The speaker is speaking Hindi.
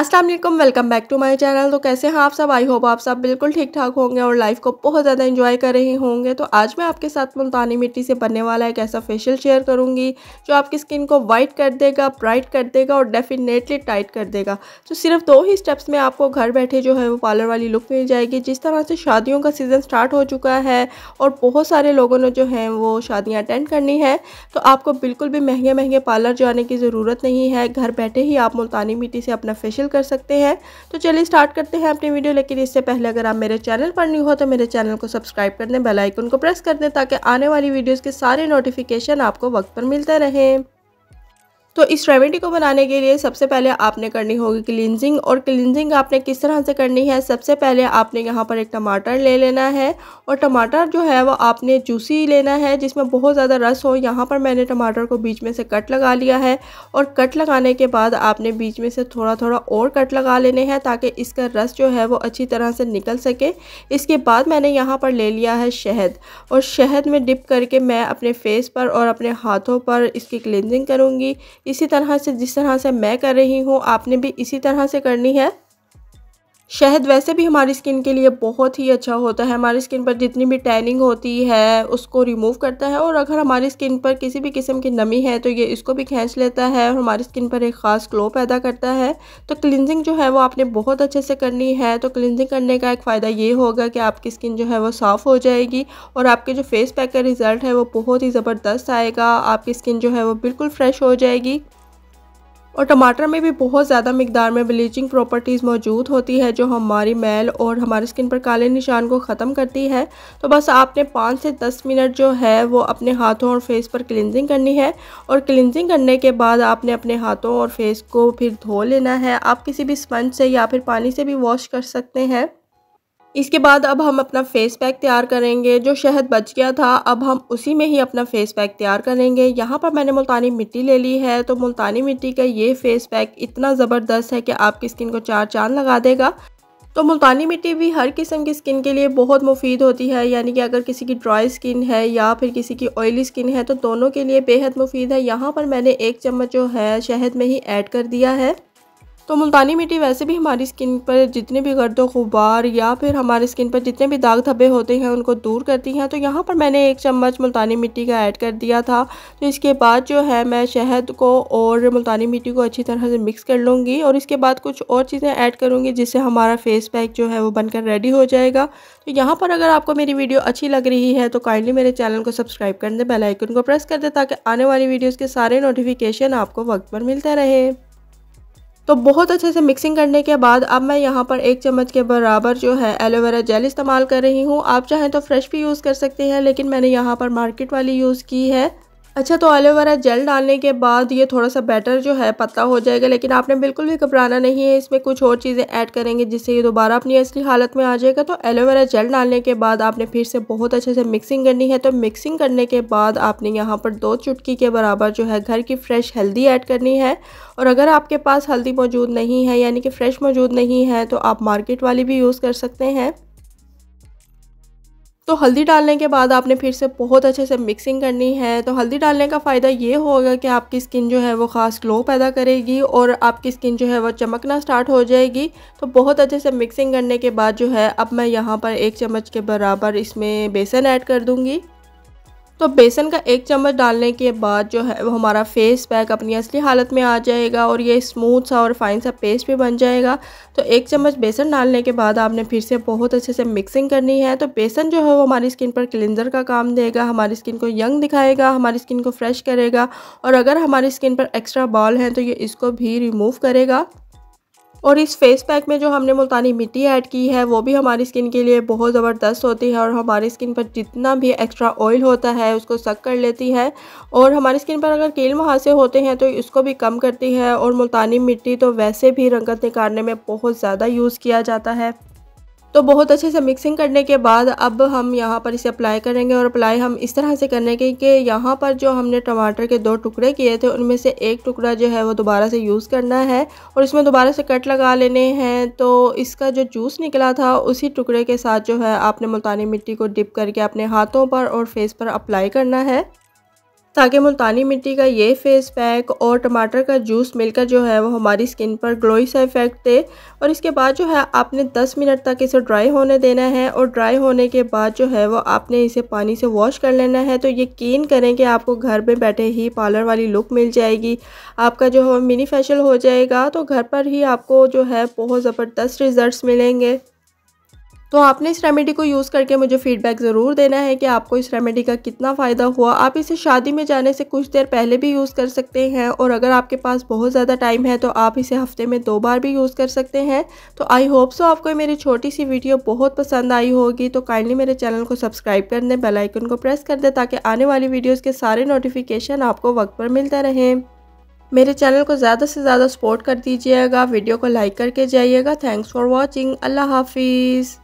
अस्सलाम वालेकुम welcome back to my channel तो कैसे हैं आप सब आई होप आप सब बिल्कुल ठीक ठाक होंगे और लाइफ को बहुत ज़्यादा एंजॉय कर रहे होंगे तो आज मैं आपके साथ मुल्तानी मिट्टी से बनने वाला एक ऐसा फेशियल शेयर करूंगी जो आपकी स्किन को वाइट कर देगा ब्राइट कर देगा और डेफिनेटली टाइट कर देगा तो सिर्फ दो ही स्टेप्स में आपको घर बैठे जो है वो पार्लर वाली लुक मिल जाएगी जिस तरह से शादियों का सीज़न स्टार्ट हो चुका है और बहुत सारे लोगों ने जो है वो शादियाँ अटेंड करनी है तो आपको बिल्कुल भी महंगे महंगे पार्लर जाने की ज़रूरत नहीं है घर बैठे ही आप मुल्तानी मिट्टी से अपना फेशियल कर सकते हैं तो चलिए स्टार्ट करते हैं अपनी वीडियो लेकिन इससे पहले अगर आप मेरे चैनल पर नहीं हो तो मेरे चैनल को सब्सक्राइब कर दें बेलाइकन को प्रेस कर दें ताकि आने वाली वीडियोज़ के सारे नोटिफिकेशन आपको वक्त पर मिलते रहें तो इस रेमेडी को बनाने के लिए सबसे पहले आपने करनी होगी क्लिनजिंग और क्लिनजिंग आपने किस तरह से करनी है सबसे पहले आपने यहाँ पर एक टमाटर ले लेना है और टमाटर जो है वो आपने जूसी लेना है जिसमें बहुत ज़्यादा रस हो यहाँ पर मैंने टमाटर को बीच में से कट लगा लिया है और कट लगाने के बाद आपने बीच में से थोड़ा थोड़ा और कट लगा लेने हैं ताकि इसका रस जो है वो अच्छी तरह से निकल सके इसके बाद मैंने यहाँ पर ले लिया है शहद और शहद में डिप करके मैं अपने फेस पर और अपने हाथों पर इसकी क्लिनजिंग करूँगी इसी तरह से जिस तरह से मैं कर रही हूँ आपने भी इसी तरह से करनी है शहद वैसे भी हमारी स्किन के लिए बहुत ही अच्छा होता है हमारी स्किन पर जितनी भी टैनिंग होती है उसको रिमूव करता है और अगर हमारी स्किन पर किसी भी किस्म की नमी है तो ये इसको भी खींच लेता है और हमारी स्किन पर एक ख़ास ग्लो पैदा करता है तो क्लिनजिंग जो है वो आपने बहुत अच्छे से करनी है तो क्लिनजिंग करने का एक फ़ायदा ये होगा कि आपकी स्किन जो है वो साफ़ हो जाएगी और आपके जो फेस पैक का रिज़ल्ट है वो बहुत ही ज़बरदस्त आएगा आपकी स्किन जो है वो बिल्कुल फ्रेश हो जाएगी और टमाटर में भी बहुत ज़्यादा मकदार में ब्लीचिंग प्रॉपर्टीज़ मौजूद होती है जो हमारी मैल और हमारे स्किन पर काले निशान को ख़त्म करती है तो बस आपने पाँच से दस मिनट जो है वो अपने हाथों और फेस पर क्लिनजिंग करनी है और क्लिनजिंग करने के बाद आपने अपने हाथों और फेस को फिर धो लेना है आप किसी भी स्पंज से या फिर पानी से भी वॉश कर सकते हैं इसके बाद अब हम अपना फेस पैक तैयार करेंगे जो शहद बच गया था अब हम उसी में ही अपना फेस पैक तैयार करेंगे यहाँ पर मैंने मुल्तानी मिट्टी ले ली है तो मुल्तानी मिट्टी का ये फेस पैक इतना ज़बरदस्त है कि आपकी स्किन को चार चांद लगा देगा तो मुल्तानी मिट्टी भी हर किस्म की स्किन के लिए बहुत मुफीद होती है यानी कि अगर किसी की ड्राई स्किन है या फिर किसी की ऑयली स्किन है तो दोनों के लिए बेहद मुफीद है यहाँ पर मैंने एक चम्मच जो है शहद में ही ऐड कर दिया है तो मुल्तानी मिट्टी वैसे भी हमारी स्किन पर जितने भी गर्द गुबार या फिर हमारे स्किन पर जितने भी दाग धब्बे होते हैं उनको दूर करती हैं तो यहाँ पर मैंने एक चम्मच मुल्तानी मिट्टी का ऐड कर दिया था तो इसके बाद जो है मैं शहद को और मुल्तानी मिट्टी को अच्छी तरह से मिक्स कर लूँगी और इसके बाद कुछ और चीज़ें ऐड करूँगी जिससे हमारा फेस पैक जो है वो बनकर रेडी हो जाएगा तो यहाँ पर अगर आपको मेरी वीडियो अच्छी लग रही है तो काइंडली मेरे चैनल को सब्सक्राइब कर दें बेलाइकन को प्रेस कर दें ताकि आने वाली वीडियोज़ के सारे नोटिफिकेशन आपको वक्त पर मिलता रहे तो बहुत अच्छे से मिक्सिंग करने के बाद अब मैं यहाँ पर एक चम्मच के बराबर जो है एलोवेरा जेल इस्तेमाल कर रही हूँ आप चाहें तो फ्रेश भी यूज़ कर सकते हैं लेकिन मैंने यहाँ पर मार्केट वाली यूज़ की है अच्छा तो एलोवेरा जेल डालने के बाद ये थोड़ा सा बैटर जो है पतला हो जाएगा लेकिन आपने बिल्कुल भी घबराना नहीं है इसमें कुछ और चीज़ें ऐड करेंगे जिससे ये दोबारा अपनी असली हालत में आ जाएगा तो एलोवेरा जेल डालने के बाद आपने फिर से बहुत अच्छे से मिक्सिंग करनी है तो मिक्सिंग करने के बाद आपने यहाँ पर दो चुटकी के बराबर जो है घर की फ्रेश हल्दी ऐड करनी है और अगर आपके पास हल्दी मौजूद नहीं है यानी कि फ्रेश मौजूद नहीं है तो आप मार्केट वाली भी यूज़ कर सकते हैं तो हल्दी डालने के बाद आपने फिर से बहुत अच्छे से मिक्सिंग करनी है तो हल्दी डालने का फ़ायदा ये होगा कि आपकी स्किन जो है वो ख़ास ग्लो पैदा करेगी और आपकी स्किन जो है वो चमकना स्टार्ट हो जाएगी तो बहुत अच्छे से मिक्सिंग करने के बाद जो है अब मैं यहाँ पर एक चम्मच के बराबर इसमें बेसन ऐड कर दूँगी तो बेसन का एक चम्मच डालने के बाद जो है वो हमारा फेस पैक अपनी असली हालत में आ जाएगा और ये स्मूथ सा और फाइन सा पेस्ट भी बन जाएगा तो एक चम्मच बेसन डालने के बाद आपने फिर से बहुत अच्छे से मिक्सिंग करनी है तो बेसन जो है वो हमारी स्किन पर क्लिनजर का काम देगा हमारी स्किन को यंग दिखाएगा हमारी स्किन को फ्रेश करेगा और अगर हमारी स्किन पर एक्स्ट्रा बॉल हैं तो ये इसको भी रिमूव करेगा और इस फेस पैक में जो हमने मुल्तानी मिट्टी ऐड की है वो भी हमारी स्किन के लिए बहुत ज़बरदस्त होती है और हमारी स्किन पर जितना भी एक्स्ट्रा ऑयल होता है उसको सक कर लेती है और हमारी स्किन पर अगर कील मुहासे होते हैं तो इसको भी कम करती है और मुल्तानी मिट्टी तो वैसे भी रंगत निकालने में बहुत ज़्यादा यूज़ किया जाता है तो बहुत अच्छे से मिक्सिंग करने के बाद अब हम यहाँ पर इसे अप्लाई करेंगे और अप्लाई हम इस तरह से करने के कि यहाँ पर जो हमने टमाटर के दो टुकड़े किए थे उनमें से एक टुकड़ा जो है वो दोबारा से यूज़ करना है और इसमें दोबारा से कट लगा लेने हैं तो इसका जो जूस निकला था उसी टुकड़े के साथ जो है आपने मुल्तानी मिट्टी को डिप करके अपने हाथों पर और फेस पर अप्लाई करना है ताकि मुल्तानी मिट्टी का ये फेस पैक और टमाटर का जूस मिलकर जो है वो हमारी स्किन पर ग्लोई सा इफ़ेक्ट दे और इसके बाद जो है आपने 10 मिनट तक इसे ड्राई होने देना है और ड्राई होने के बाद जो है वो आपने इसे पानी से वॉश कर लेना है तो यकीन करें कि आपको घर में बैठे ही पार्लर वाली लुक मिल जाएगी आपका जो है मिनी फेशल हो जाएगा तो घर पर ही आपको जो है बहुत ज़बरदस्त रिज़ल्ट मिलेंगे तो आपने इस रेमेडी को यूज़ करके मुझे फीडबैक ज़रूर देना है कि आपको इस रेमेडी का कितना फ़ायदा हुआ आप इसे शादी में जाने से कुछ देर पहले भी यूज़ कर सकते हैं और अगर आपके पास बहुत ज़्यादा टाइम है तो आप इसे हफ्ते में दो बार भी यूज़ कर सकते हैं तो आई होप सो आपको मेरी छोटी सी वीडियो बहुत पसंद आई होगी तो काइंडली मेरे चैनल को सब्सक्राइब कर दें बेलाइकन को प्रेस कर दें ताकि आने वाली वीडियोज़ के सारे नोटिफिकेशन आपको वक्त पर मिलते रहें मेरे चैनल को ज़्यादा से ज़्यादा सपोर्ट कर दीजिएगा वीडियो को लाइक करके जाइएगा थैंक्स फॉर वॉचिंग अल्लाह हाफिज़